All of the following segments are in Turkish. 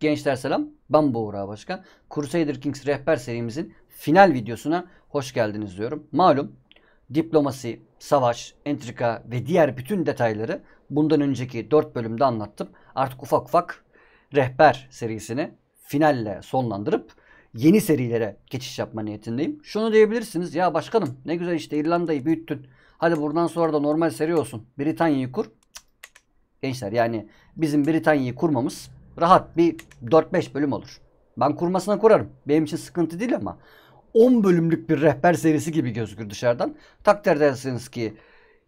Gençler selam. Ben Buğra Başkan. Crusader Kings rehber serimizin final videosuna hoş geldiniz diyorum. Malum diplomasi, savaş, entrika ve diğer bütün detayları bundan önceki 4 bölümde anlattım. Artık ufak ufak rehber serisini finalle sonlandırıp yeni serilere geçiş yapma niyetindeyim. Şunu diyebilirsiniz ya başkanım ne güzel işte İrlanda'yı büyüttün. Hadi buradan sonra da normal seri olsun. Britanya'yı kur. Gençler yani bizim Britanya'yı kurmamız Rahat bir 4-5 bölüm olur. Ben kurmasına kurarım. Benim için sıkıntı değil ama 10 bölümlük bir rehber serisi gibi gözükür dışarıdan. Takdir edersiniz ki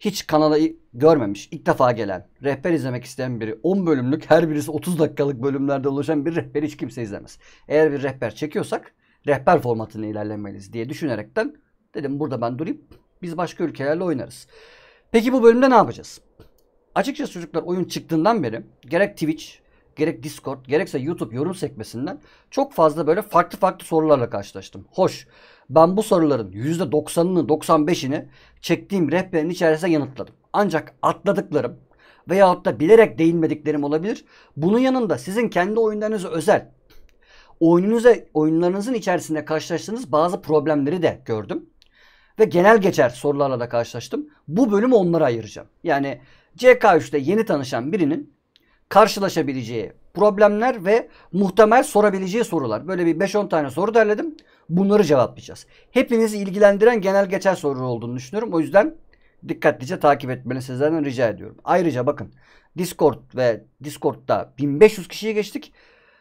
hiç kanala görmemiş, ilk defa gelen, rehber izlemek isteyen biri 10 bölümlük her birisi 30 dakikalık bölümlerde oluşan bir rehber hiç kimse izlemez. Eğer bir rehber çekiyorsak rehber formatını ilerlemeliyiz diye düşünerekten dedim burada ben durayım biz başka ülkelerle oynarız. Peki bu bölümde ne yapacağız? Açıkçası çocuklar oyun çıktığından beri gerek Twitch gerek Discord gerekse YouTube yorum sekmesinden çok fazla böyle farklı farklı sorularla karşılaştım. Hoş. Ben bu soruların %90'ını 95'ini çektiğim rehberin içerisinde yanıtladım. Ancak atladıklarım veyahut da bilerek değinmediklerim olabilir. Bunun yanında sizin kendi oyunlarınıza özel oyununuza oyunlarınızın içerisinde karşılaştığınız bazı problemleri de gördüm. Ve genel geçer sorularla da karşılaştım. Bu bölümü onlara ayıracağım. Yani CK3'te yeni tanışan birinin karşılaşabileceği problemler ve muhtemel sorabileceği sorular. Böyle bir 5-10 tane soru derledim. Bunları cevaplayacağız. Hepinizi ilgilendiren genel geçer soru olduğunu düşünüyorum. O yüzden dikkatlice takip etmeni sizlerden rica ediyorum. Ayrıca bakın Discord ve Discord'da 1500 kişiye geçtik.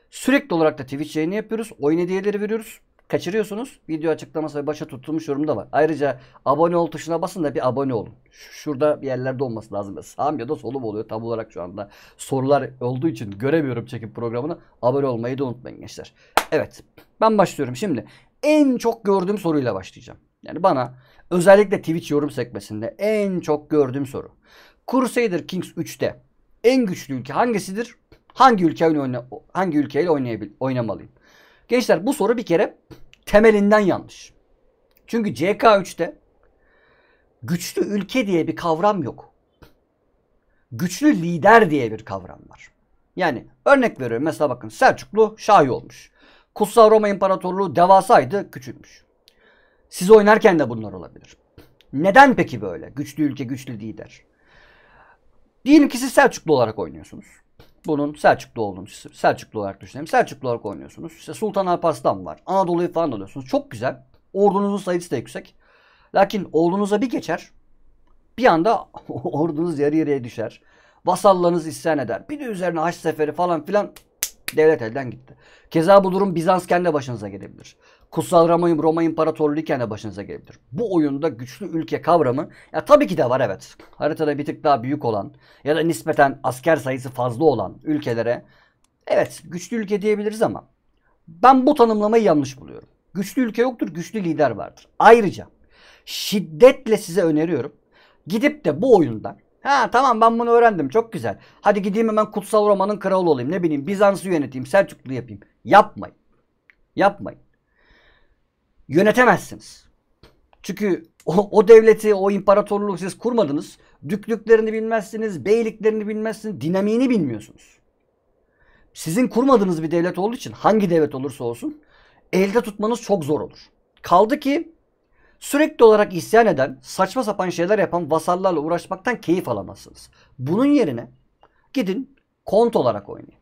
Sürekli olarak da Twitch yayını yapıyoruz. Oyun hediyeleri veriyoruz kaçırıyorsunuz. Video açıklaması ve başa tutulmuş yorumda var. Ayrıca abone ol tuşuna basın da bir abone olun. Şurada bir yerlerde olması lazım. Sağım ya da solum oluyor tam olarak şu anda. Sorular olduğu için göremiyorum çekip programını. Abone olmayı da unutmayın gençler. Evet ben başlıyorum şimdi. En çok gördüğüm soruyla başlayacağım. Yani bana özellikle Twitch yorum sekmesinde en çok gördüğüm soru. Crusader Kings 3'te en güçlü ülke hangisidir? Hangi ülke oyna hangi ülkeyle oynayabil oynamalıyım? Gençler bu soru bir kere temelinden yanlış. Çünkü CK3'te güçlü ülke diye bir kavram yok. Güçlü lider diye bir kavram var. Yani örnek veriyorum mesela bakın Selçuklu Şahi olmuş. Kutsal Roma İmparatorluğu devasaydı küçülmüş. Siz oynarken de bunlar olabilir. Neden peki böyle? Güçlü ülke, güçlü lider. Diyelim ki siz Selçuklu olarak oynuyorsunuz futbolun Selçuklu olduğunu, Selçuklu olarak düşünelim. Selçuklu olarak oynuyorsunuz. İşte Sultan Alparslan var. Anadolu'yu falan alıyorsunuz. Çok güzel. Ordunuzun sayısı da yüksek. Lakin ordunuza bir geçer. Bir anda ordunuz yarı yarıya düşer. Vasallarınız isyan eder. Bir de üzerine haç seferi falan filan devlet elden gitti. Keza bu durum Bizans kendi de başınıza gelebilir. Kutsal Roma, Roma İmparatorluğu kendi de başınıza gelebilir. Bu oyunda güçlü ülke kavramı ya tabii ki de var evet. Haritada bir tık daha büyük olan ya da nispeten asker sayısı fazla olan ülkelere evet güçlü ülke diyebiliriz ama ben bu tanımlamayı yanlış buluyorum. Güçlü ülke yoktur, güçlü lider vardır. Ayrıca şiddetle size öneriyorum. Gidip de bu oyunda Ha tamam ben bunu öğrendim çok güzel. Hadi gideyim hemen Kutsal Roma'nın kralı olayım ne bileyim Bizans'ı yöneteyim Selçuklu yapayım. Yapmayın. Yapmayın. Yönetemezsiniz. Çünkü o, o devleti, o imparatorluğu siz kurmadınız. Düklüklerini bilmezsiniz, beyliklerini bilmezsiniz, dinamiğini bilmiyorsunuz. Sizin kurmadığınız bir devlet olduğu için hangi devlet olursa olsun elde tutmanız çok zor olur. Kaldı ki sürekli olarak isyan eden, saçma sapan şeyler yapan vasallarla uğraşmaktan keyif alamazsınız. Bunun yerine gidin kont olarak oynayın.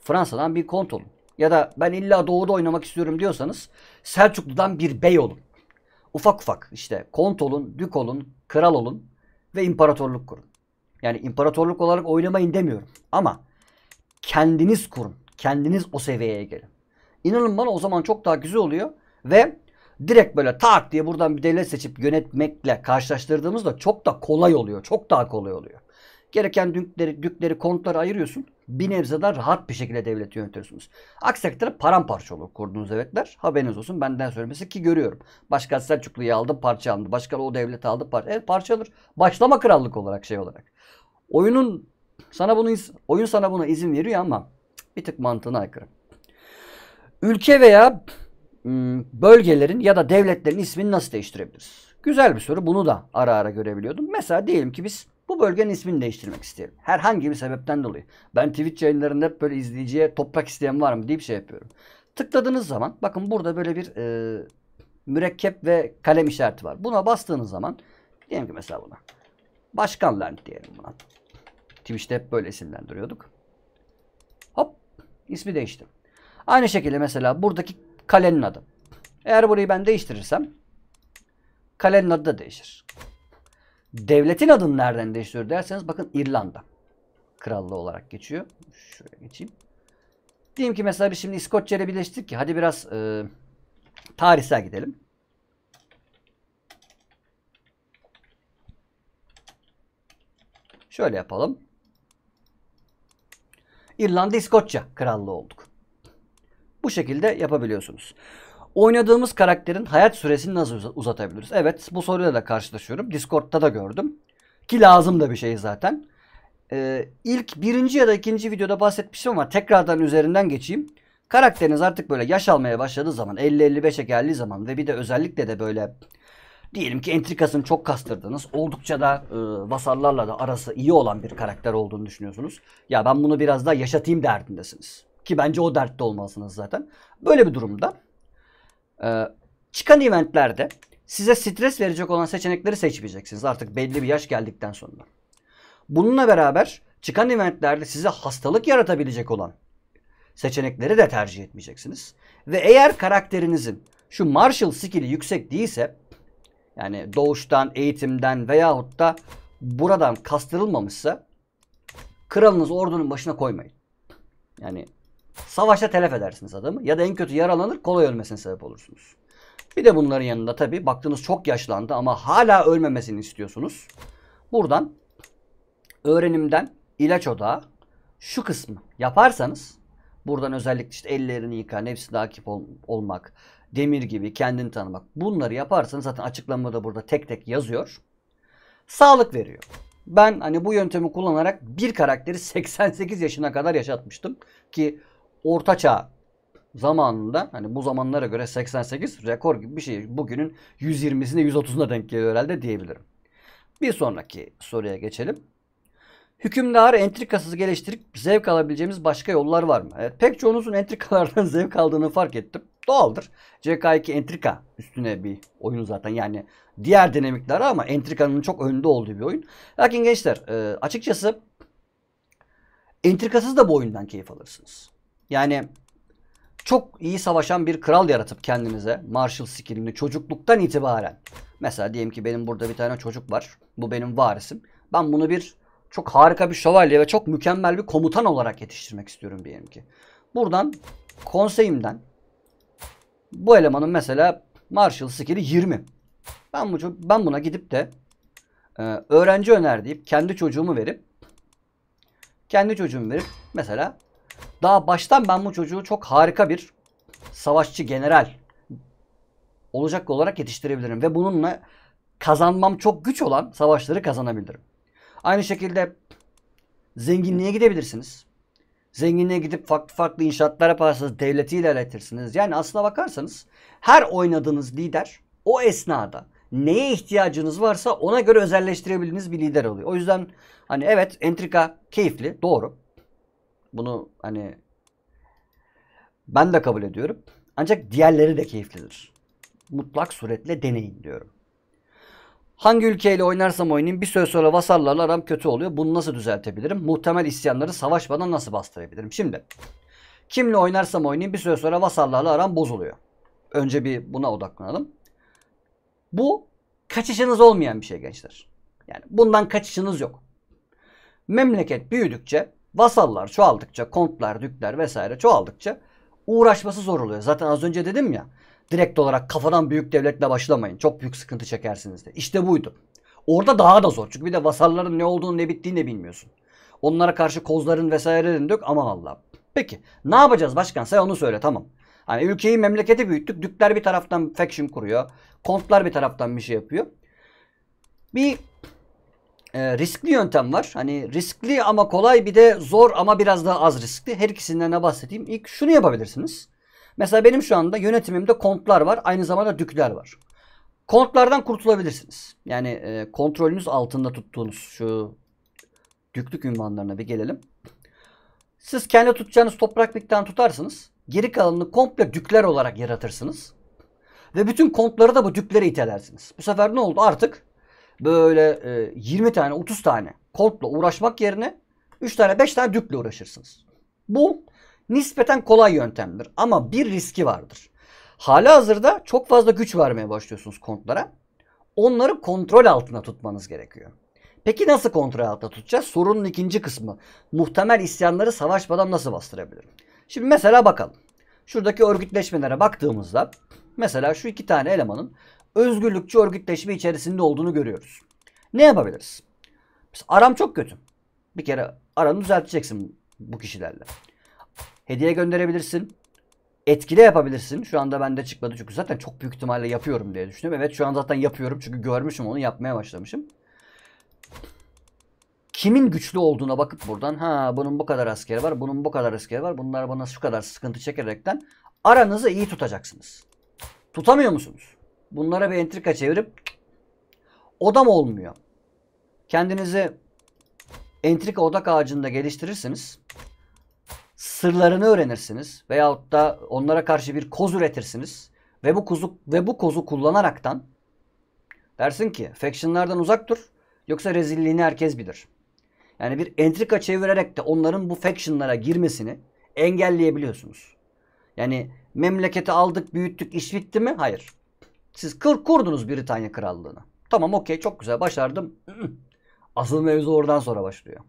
Fransa'dan bir kont olun ya da ben illa doğuda oynamak istiyorum diyorsanız Selçuklu'dan bir bey olun. Ufak ufak işte kont olun, dük olun, kral olun ve imparatorluk kurun. Yani imparatorluk olarak oynamayın demiyorum ama kendiniz kurun. Kendiniz o seviyeye gelin. İnanın bana o zaman çok daha güzel oluyor ve direkt böyle tak diye buradan bir devlet seçip yönetmekle karşılaştırdığımızda çok da kolay oluyor. Çok daha kolay oluyor. Gereken dükleri, dükleri kontları ayırıyorsun. Bir nebze daha rahat bir şekilde devleti yönetiyorsunuz. Aksi takdirde paramparça olur kurduğunuz devletler. Haberiniz olsun benden söylemesi ki görüyorum. Başka Selçuklu'yu aldı parça aldı. Başka o devleti aldı parça. Evet parça alır. Başlama krallık olarak şey olarak. Oyunun sana bunu oyun sana buna izin veriyor ama bir tık mantığına aykırı. Ülke veya bölgelerin ya da devletlerin ismini nasıl değiştirebiliriz? Güzel bir soru. Bunu da ara ara görebiliyordum. Mesela diyelim ki biz bu bölgenin ismini değiştirmek isterim. Herhangi bir sebepten dolayı. Ben Twitch yayınlarında hep böyle izleyiciye toprak isteyen var mı diye bir şey yapıyorum. Tıkladığınız zaman bakın burada böyle bir e, mürekkep ve kalem işareti var. Buna bastığınız zaman diyelim ki mesela buna. Başkan Land diyelim buna. Twitch'te hep böyle isimlendiriyorduk. Hop ismi değişti. Aynı şekilde mesela buradaki kalenin adı. Eğer burayı ben değiştirirsem kalenin adı da değişir. Devletin adını nereden değiştiriyor derseniz bakın İrlanda krallığı olarak geçiyor. Şöyle geçeyim. Diyeyim ki mesela biz şimdi İskoçya'yla birleştik ki hadi biraz e, tarihsel gidelim. Şöyle yapalım. İrlanda İskoçya krallığı olduk. Bu şekilde yapabiliyorsunuz. Oynadığımız karakterin hayat süresini nasıl uzatabiliriz? Evet bu soruyla da karşılaşıyorum. Discord'ta da gördüm. Ki lazım da bir şey zaten. Ee, ilk birinci ya da ikinci videoda bahsetmiştim ama tekrardan üzerinden geçeyim. Karakteriniz artık böyle yaş almaya başladığı zaman 50-55'e geldiği zaman ve bir de özellikle de böyle diyelim ki entrikasını çok kastırdınız. Oldukça da e, vasallarla da arası iyi olan bir karakter olduğunu düşünüyorsunuz. Ya ben bunu biraz daha yaşatayım derdindesiniz. Ki bence o dertte olmalısınız zaten. Böyle bir durumda ee, çıkan eventlerde size stres verecek olan seçenekleri seçmeyeceksiniz artık belli bir yaş geldikten sonra. Bununla beraber çıkan eventlerde size hastalık yaratabilecek olan seçenekleri de tercih etmeyeceksiniz. Ve eğer karakterinizin şu Marshall skill'i yüksek değilse yani doğuştan, eğitimden veyahut da buradan kastırılmamışsa kralınız ordunun başına koymayın. Yani Savaşta telef edersiniz adamı ya da en kötü yaralanır kolay ölmesine sebep olursunuz. Bir de bunların yanında tabi baktınız çok yaşlandı ama hala ölmemesini istiyorsunuz. Buradan öğrenimden ilaç odağı şu kısmı yaparsanız buradan özellikle işte ellerini yıka, nefsine akip ol, olmak, demir gibi kendini tanımak bunları yaparsanız zaten açıklamada burada tek tek yazıyor. Sağlık veriyor. Ben hani bu yöntemi kullanarak bir karakteri 88 yaşına kadar yaşatmıştım ki ortaçağ zamanında hani bu zamanlara göre 88 rekor gibi bir şey. Bugünün 120'sine 130'una denk geliyor herhalde diyebilirim. Bir sonraki soruya geçelim. Hükümdarı entrikasız geliştirip zevk alabileceğimiz başka yollar var mı? Evet, pek çoğunuzun entrikalardan zevk aldığını fark ettim. Doğaldır. CK2 entrika üstüne bir oyun zaten. Yani diğer dinamikleri ama entrikanın çok önde olduğu bir oyun. Lakin gençler e, açıkçası entrikasız da bu oyundan keyif alırsınız. Yani çok iyi savaşan bir kral yaratıp kendinize Marshall skillini çocukluktan itibaren. Mesela diyelim ki benim burada bir tane çocuk var. Bu benim varisim. Ben bunu bir çok harika bir şövalye ve çok mükemmel bir komutan olarak yetiştirmek istiyorum diyelim ki. Buradan konseyimden bu elemanın mesela Marshall skill'i 20. Ben, bu, ben buna gidip de e, öğrenci öner deyip kendi çocuğumu verip kendi çocuğumu verip mesela daha baştan ben bu çocuğu çok harika bir savaşçı general olacak olarak yetiştirebilirim. Ve bununla kazanmam çok güç olan savaşları kazanabilirim. Aynı şekilde zenginliğe gidebilirsiniz. Zenginliğe gidip farklı farklı inşaatlar yaparsınız. Devleti ilerletirsiniz. Yani aslına bakarsanız her oynadığınız lider o esnada neye ihtiyacınız varsa ona göre özelleştirebildiğiniz bir lider oluyor. O yüzden hani evet entrika keyifli doğru. Bunu hani ben de kabul ediyorum. Ancak diğerleri de keyiflidir. Mutlak suretle deneyin diyorum. Hangi ülkeyle oynarsam oynayayım bir süre sonra vasallarla aram kötü oluyor. Bunu nasıl düzeltebilirim? Muhtemel isyanları savaşmadan nasıl bastırabilirim? Şimdi kimle oynarsam oynayayım bir süre sonra vasallarla aram bozuluyor. Önce bir buna odaklanalım. Bu kaçışınız olmayan bir şey gençler. Yani bundan kaçışınız yok. Memleket büyüdükçe Vasallar çoğaldıkça, kontlar, dükler vesaire çoğaldıkça uğraşması zor oluyor. Zaten az önce dedim ya, direkt olarak kafadan büyük devletle başlamayın. Çok büyük sıkıntı çekersiniz de. İşte buydu. Orada daha da zor. Çünkü bir de vasalların ne olduğunu ne bittiğini de bilmiyorsun. Onlara karşı kozların vesairelerini dök ama Allah. Peki ne yapacağız başkan sen onu söyle tamam. Hani ülkeyi memleketi büyüttük. Dükler bir taraftan faction kuruyor. Kontlar bir taraftan bir şey yapıyor. Bir e, riskli yöntem var. Hani riskli ama kolay bir de zor ama biraz daha az riskli. Her ikisinden de bahsedeyim? İlk şunu yapabilirsiniz. Mesela benim şu anda yönetimimde kontlar var. Aynı zamanda dükler var. Kontlardan kurtulabilirsiniz. Yani e, kontrolünüz altında tuttuğunuz şu düklük ünvanlarına bir gelelim. Siz kendi tutacağınız toprak miktarını tutarsınız. Geri kalanını komple dükler olarak yaratırsınız. Ve bütün kontları da bu düklere itelersiniz. Bu sefer ne oldu? Artık böyle e, 20 tane 30 tane koltla uğraşmak yerine 3 tane 5 tane dükle uğraşırsınız. Bu nispeten kolay yöntemdir ama bir riski vardır. Hala hazırda çok fazla güç vermeye başlıyorsunuz kontlara. Onları kontrol altında tutmanız gerekiyor. Peki nasıl kontrol altında tutacağız? Sorunun ikinci kısmı. Muhtemel isyanları savaşmadan nasıl bastırabilirim? Şimdi mesela bakalım. Şuradaki örgütleşmelere baktığımızda mesela şu iki tane elemanın özgürlükçü örgütleşme içerisinde olduğunu görüyoruz. Ne yapabiliriz? aram çok kötü. Bir kere aranı düzelteceksin bu kişilerle. Hediye gönderebilirsin. Etkili yapabilirsin. Şu anda bende çıkmadı çünkü zaten çok büyük ihtimalle yapıyorum diye düşünüyorum. Evet şu an zaten yapıyorum çünkü görmüşüm onu yapmaya başlamışım. Kimin güçlü olduğuna bakıp buradan ha bunun bu kadar askeri var, bunun bu kadar askeri var. Bunlar bana şu kadar sıkıntı çekerekten aranızı iyi tutacaksınız. Tutamıyor musunuz? bunlara bir entrika çevirip odam olmuyor. Kendinizi entrika odak ağacında geliştirirsiniz. Sırlarını öğrenirsiniz veyahut da onlara karşı bir koz üretirsiniz ve bu kozu ve bu kozu kullanaraktan dersin ki faction'lardan uzak dur yoksa rezilliğini herkes bilir. Yani bir entrika çevirerek de onların bu faction'lara girmesini engelleyebiliyorsunuz. Yani memleketi aldık, büyüttük, iş bitti mi? Hayır. Siz kur, kurdunuz Britanya Krallığını. Tamam okey çok güzel başardım. Asıl mevzu oradan sonra başlıyor.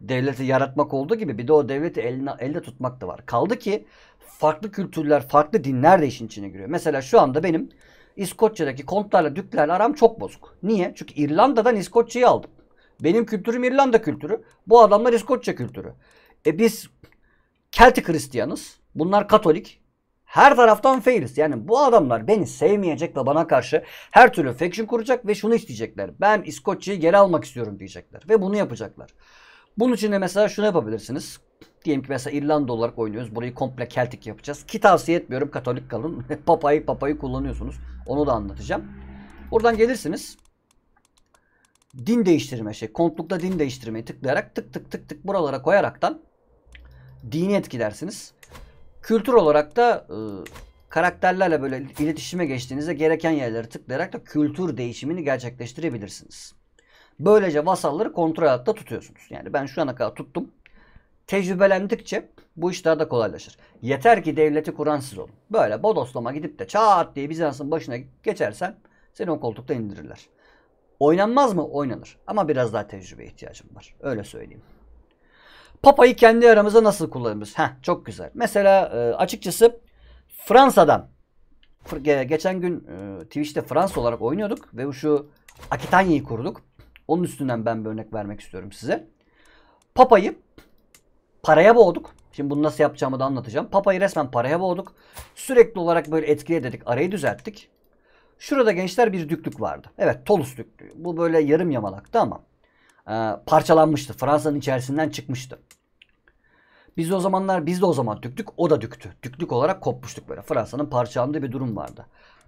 Devleti yaratmak olduğu gibi bir de o devleti eline, elde tutmak da var. Kaldı ki farklı kültürler, farklı dinler de işin içine giriyor. Mesela şu anda benim İskoçya'daki kontlarla, düklerle aram çok bozuk. Niye? Çünkü İrlanda'dan İskoçya'yı aldım. Benim kültürüm İrlanda kültürü. Bu adamlar İskoçya kültürü. E biz Kelti Hristiyanız. Bunlar Katolik her taraftan failiz. Yani bu adamlar beni sevmeyecek ve bana karşı her türlü faction kuracak ve şunu isteyecekler. Ben İskoçya'yı geri almak istiyorum diyecekler ve bunu yapacaklar. Bunun için de mesela şunu yapabilirsiniz. Diyelim ki mesela İrlanda olarak oynuyoruz. Burayı komple Celtic yapacağız. Ki tavsiye etmiyorum Katolik kalın. papayı papayı kullanıyorsunuz. Onu da anlatacağım. Buradan gelirsiniz. Din değiştirme şey. Kontlukta din değiştirmeyi tıklayarak tık tık tık tık buralara koyaraktan dini etkilersiniz. Kültür olarak da e, karakterlerle böyle iletişime geçtiğinizde gereken yerleri tıklayarak da kültür değişimini gerçekleştirebilirsiniz. Böylece vasalları kontrol altında tutuyorsunuz. Yani ben şu ana kadar tuttum. Tecrübelendikçe bu iş daha da kolaylaşır. Yeter ki devleti kuran siz olun. Böyle bodoslama gidip de çat diye Bizans'ın başına geçersen seni o koltukta indirirler. Oynanmaz mı? Oynanır. Ama biraz daha tecrübe ihtiyacım var. Öyle söyleyeyim. Papa'yı kendi aramıza nasıl kullanırız? Heh, çok güzel. Mesela e, açıkçası Fransa'dan geçen gün e, Twitch'te Fransa olarak oynuyorduk ve şu Akitanya'yı kurduk. Onun üstünden ben bir örnek vermek istiyorum size. Papa'yı paraya boğduk. Şimdi bunu nasıl yapacağımı da anlatacağım. Papa'yı resmen paraya boğduk. Sürekli olarak böyle etkiye dedik. Arayı düzelttik. Şurada gençler bir düklük vardı. Evet Tolus düklüğü. Bu böyle yarım yamalaktı ama e, parçalanmıştı. Fransa'nın içerisinden çıkmıştı. Biz de o zamanlar biz de o zaman düktük o da düktü. Düklük olarak kopmuştuk böyle. Fransa'nın parçalandığı bir durum vardı.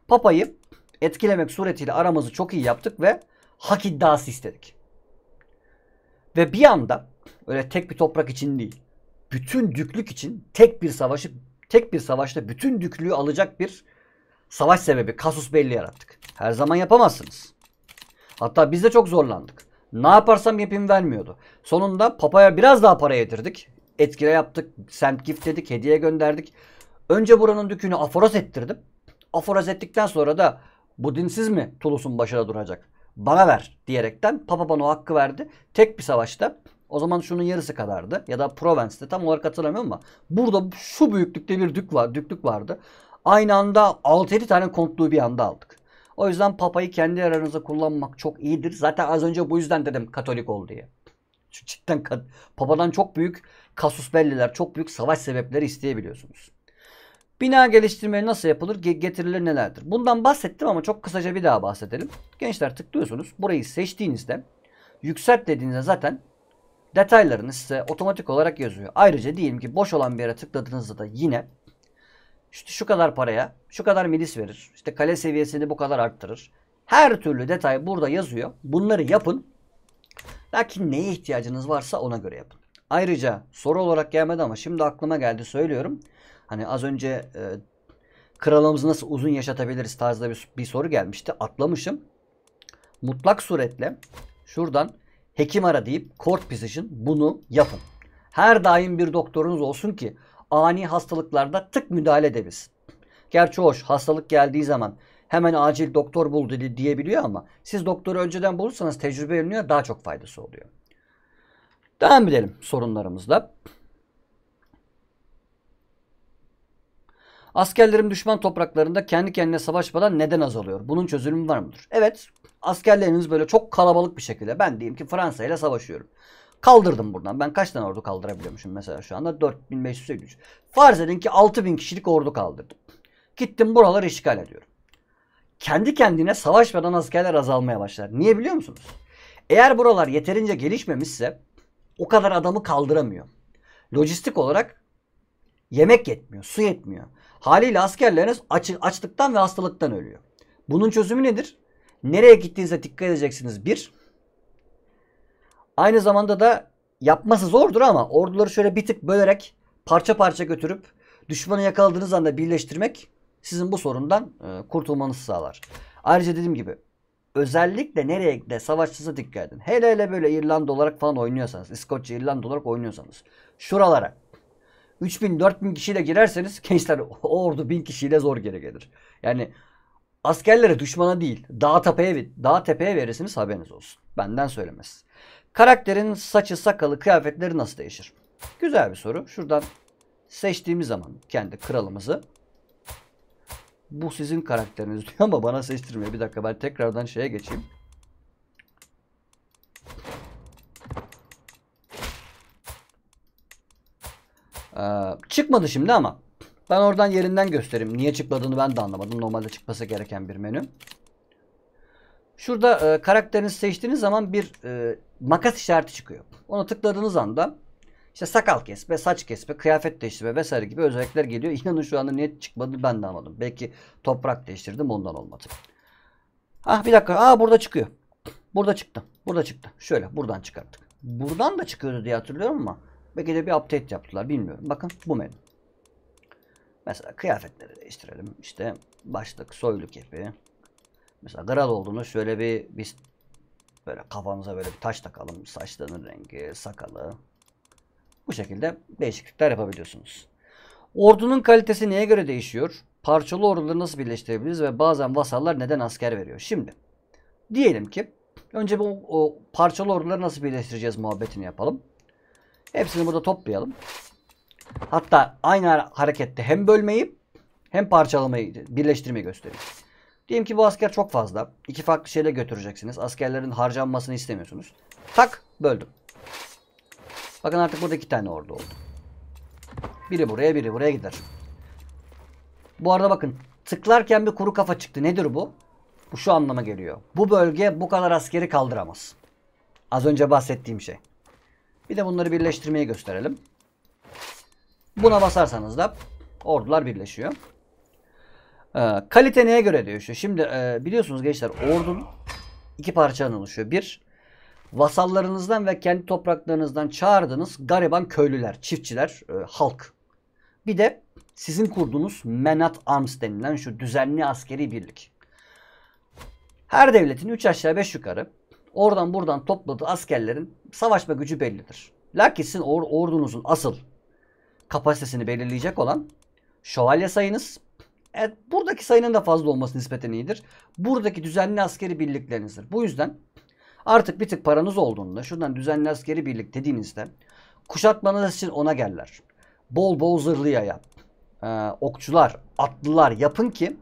Papa'yı etkilemek suretiyle aramızı çok iyi yaptık ve hak iddiası istedik. Ve bir anda öyle tek bir toprak için değil bütün düklük için tek bir savaşı tek bir savaşta bütün düklüğü alacak bir savaş sebebi kasus belli yarattık. Her zaman yapamazsınız. Hatta biz de çok zorlandık. Ne yaparsam yapayım vermiyordu. Sonunda papaya biraz daha para yedirdik etkile yaptık. send gift dedik. Hediye gönderdik. Önce buranın dükünü aforoz ettirdim. Aforoz ettikten sonra da bu dinsiz mi Tulus'un başına duracak? Bana ver diyerekten Papa bana o hakkı verdi. Tek bir savaşta o zaman şunun yarısı kadardı. Ya da Provence'de tam olarak hatırlamıyorum ama burada şu büyüklükte bir dük var, düklük vardı. Aynı anda 6-7 tane kontluğu bir anda aldık. O yüzden papayı kendi aranızda kullanmak çok iyidir. Zaten az önce bu yüzden dedim Katolik ol diye. Cidden papadan çok büyük kasus belliler çok büyük savaş sebepleri isteyebiliyorsunuz. Bina geliştirme nasıl yapılır? Getirileri nelerdir? Bundan bahsettim ama çok kısaca bir daha bahsedelim. Gençler tıklıyorsunuz. Burayı seçtiğinizde yükselt dediğinizde zaten detaylarını size otomatik olarak yazıyor. Ayrıca diyelim ki boş olan bir yere tıkladığınızda da yine işte şu kadar paraya şu kadar milis verir. İşte kale seviyesini bu kadar arttırır. Her türlü detay burada yazıyor. Bunları yapın. Lakin neye ihtiyacınız varsa ona göre yapın. Ayrıca soru olarak gelmedi ama şimdi aklıma geldi söylüyorum. Hani az önce e, kralımızı nasıl uzun yaşatabiliriz tarzda bir, bir soru gelmişti. Atlamışım. Mutlak suretle şuradan hekim ara deyip court physician bunu yapın. Her daim bir doktorunuz olsun ki ani hastalıklarda tık müdahale edebilsin. Gerçi hoş hastalık geldiği zaman hemen acil doktor bul dedi diyebiliyor ama siz doktoru önceden bulursanız tecrübe ürünüyor daha çok faydası oluyor. Devam edelim sorunlarımızla. Askerlerim düşman topraklarında kendi kendine savaşmadan neden azalıyor? Bunun çözümü var mıdır? Evet. Askerleriniz böyle çok kalabalık bir şekilde. Ben diyeyim ki Fransa ile savaşıyorum. Kaldırdım buradan. Ben kaç tane ordu kaldırabiliyormuşum mesela şu anda? 4583. Farz edin ki 6000 kişilik ordu kaldırdım. Gittim buraları işgal ediyorum. Kendi kendine savaşmadan askerler azalmaya başlar. Niye biliyor musunuz? Eğer buralar yeterince gelişmemişse o kadar adamı kaldıramıyor. Lojistik olarak yemek yetmiyor, su yetmiyor. Haliyle askerleriniz aç, açlıktan ve hastalıktan ölüyor. Bunun çözümü nedir? Nereye gittiğinize dikkat edeceksiniz bir. Aynı zamanda da yapması zordur ama orduları şöyle bir tık bölerek parça parça götürüp düşmanı yakaladığınız anda birleştirmek sizin bu sorundan e, kurtulmanızı sağlar. Ayrıca dediğim gibi özellikle nereye de savaşçısı dikkat edin. Hele hele böyle İrlanda olarak falan oynuyorsanız, İskoçya İrlanda olarak oynuyorsanız şuralara 3000-4000 kişiyle girerseniz gençler o ordu 1000 kişiyle zor geri gelir. Yani askerlere düşmana değil dağ tepeye, dağ tepeye verirsiniz haberiniz olsun. Benden söylemez. Karakterin saçı, sakalı, kıyafetleri nasıl değişir? Güzel bir soru. Şuradan seçtiğimiz zaman kendi kralımızı bu sizin karakteriniz diyor ama bana seçtirmiyor. Bir dakika ben tekrardan şeye geçeyim. Ee, çıkmadı şimdi ama. Ben oradan yerinden göstereyim. Niye çıkmadığını ben de anlamadım. Normalde çıkması gereken bir menü. Şurada e, karakterinizi seçtiğiniz zaman bir e, makas işareti çıkıyor. Ona tıkladığınız anda işte sakal kesme, saç kesme, kıyafet değiştirme vesaire gibi özellikler geliyor. İnanın şu anda niye çıkmadı ben de anladım. Belki toprak değiştirdim ondan olmadı. Ah bir dakika. Aa burada çıkıyor. Burada çıktı. Burada çıktı. Şöyle buradan çıkarttık. Buradan da çıkıyordu diye hatırlıyorum ama belki de bir update yaptılar bilmiyorum. Bakın bu menü. Mesela kıyafetleri değiştirelim. İşte başlık, soylu kepi. Mesela kral olduğunu şöyle bir biz böyle kafanıza böyle bir taş takalım. Saçlarının rengi, sakalı, bu şekilde değişiklikler yapabiliyorsunuz. Ordunun kalitesi neye göre değişiyor? Parçalı orduları nasıl birleştirebiliriz ve bazen vasallar neden asker veriyor? Şimdi diyelim ki önce bu o, parçalı orduları nasıl birleştireceğiz muhabbetini yapalım. Hepsini burada toplayalım. Hatta aynı harekette hem bölmeyi hem parçalamayı, birleştirmeyi gösteriyor. Diyelim ki bu asker çok fazla. İki farklı şeyle götüreceksiniz. Askerlerin harcanmasını istemiyorsunuz. Tak böldüm. Bakın artık burada iki tane ordu oldu. Biri buraya biri buraya gider. Bu arada bakın tıklarken bir kuru kafa çıktı. Nedir bu? Bu şu anlama geliyor. Bu bölge bu kadar askeri kaldıramaz. Az önce bahsettiğim şey. Bir de bunları birleştirmeyi gösterelim. Buna basarsanız da ordular birleşiyor. Ee, kalite neye göre değişiyor? Şimdi e, biliyorsunuz gençler ordunun iki parçadan oluşuyor. Bir Vasallarınızdan ve kendi topraklarınızdan çağırdığınız gariban köylüler, çiftçiler, e, halk. Bir de sizin kurduğunuz Menat Arms denilen şu düzenli askeri birlik. Her devletin 3 aşağı 5 yukarı oradan buradan topladığı askerlerin savaşma gücü bellidir. Lakin sizin or ordunuzun asıl kapasitesini belirleyecek olan şövalye sayınız evet, buradaki sayının da fazla olması nispeten iyidir. Buradaki düzenli askeri birliklerinizdir. Bu yüzden Artık bir tık paranız olduğunda şuradan düzenli askeri birlik dediğinizde kuşatmanız için ona gerler. Bol bol zırhlıya yap. Ee, okçular, atlılar yapın ki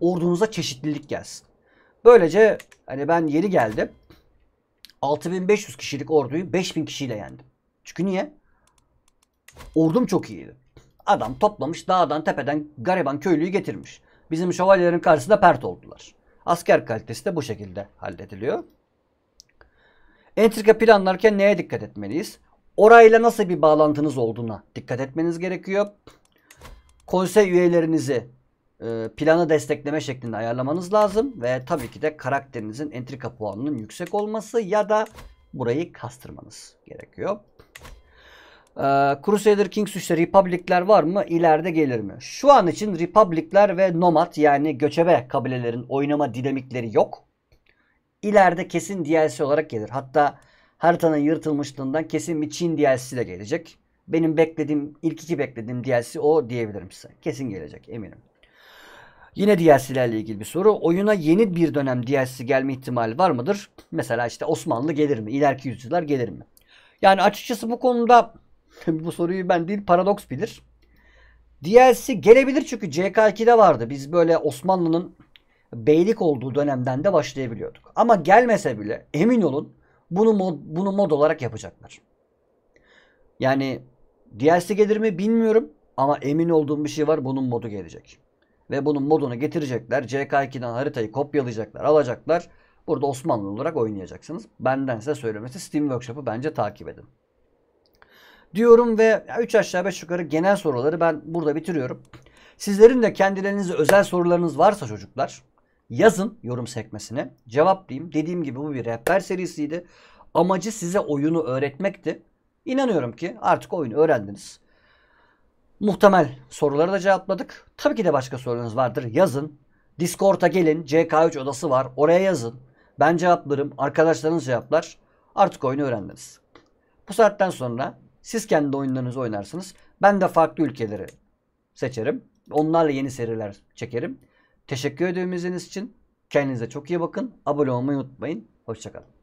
ordunuza çeşitlilik gelsin. Böylece hani ben yeni geldim. 6500 kişilik orduyu 5000 kişiyle yendim. Çünkü niye? Ordum çok iyiydi. Adam toplamış dağdan tepeden gariban köylüyü getirmiş. Bizim şövalyelerin karşısında pert oldular. Asker kalitesi de bu şekilde hallediliyor. Entrika planlarken neye dikkat etmeliyiz? Orayla nasıl bir bağlantınız olduğuna dikkat etmeniz gerekiyor. Konsey üyelerinizi e, planı destekleme şeklinde ayarlamanız lazım ve tabii ki de karakterinizin entrika puanının yüksek olması ya da burayı kastırmanız gerekiyor. Crusader e, Kings 3'te Republic'ler var mı? İleride gelir mi? Şu an için Republic'ler ve Nomad yani göçebe kabilelerin oynama dinamikleri yok ileride kesin DLC olarak gelir. Hatta haritanın yırtılmışlığından kesin bir Çin DLC'si de gelecek. Benim beklediğim, ilk iki beklediğim DLC o diyebilirim size. Kesin gelecek eminim. Yine DLC'lerle ilgili bir soru. Oyuna yeni bir dönem DLC gelme ihtimali var mıdır? Mesela işte Osmanlı gelir mi? İleriki yüzyıllar gelir mi? Yani açıkçası bu konuda bu soruyu ben değil paradoks bilir. DLC gelebilir çünkü CK2'de vardı. Biz böyle Osmanlı'nın beylik olduğu dönemden de başlayabiliyorduk. Ama gelmese bile emin olun bunu mod, bunu mod olarak yapacaklar. Yani DLC gelir mi bilmiyorum ama emin olduğum bir şey var bunun modu gelecek. Ve bunun modunu getirecekler. CK2'den haritayı kopyalayacaklar, alacaklar. Burada Osmanlı olarak oynayacaksınız. Benden size söylemesi Steam Workshop'ı bence takip edin. Diyorum ve 3 aşağı 5 yukarı genel soruları ben burada bitiriyorum. Sizlerin de kendilerinize özel sorularınız varsa çocuklar Yazın yorum sekmesine cevaplayayım. Dediğim gibi bu bir rehber serisiydi. Amacı size oyunu öğretmekti. İnanıyorum ki artık oyunu öğrendiniz. Muhtemel soruları da cevapladık. Tabii ki de başka sorunuz vardır. Yazın. Discord'a gelin. CK3 odası var. Oraya yazın. Ben cevaplarım. Arkadaşlarınız cevaplar. Artık oyunu öğrendiniz. Bu saatten sonra siz kendi oyunlarınızı oynarsınız. Ben de farklı ülkeleri seçerim. Onlarla yeni seriler çekerim. Teşekkür ediyorum izlediğiniz için. Kendinize çok iyi bakın. Abone olmayı unutmayın. Hoşçakalın.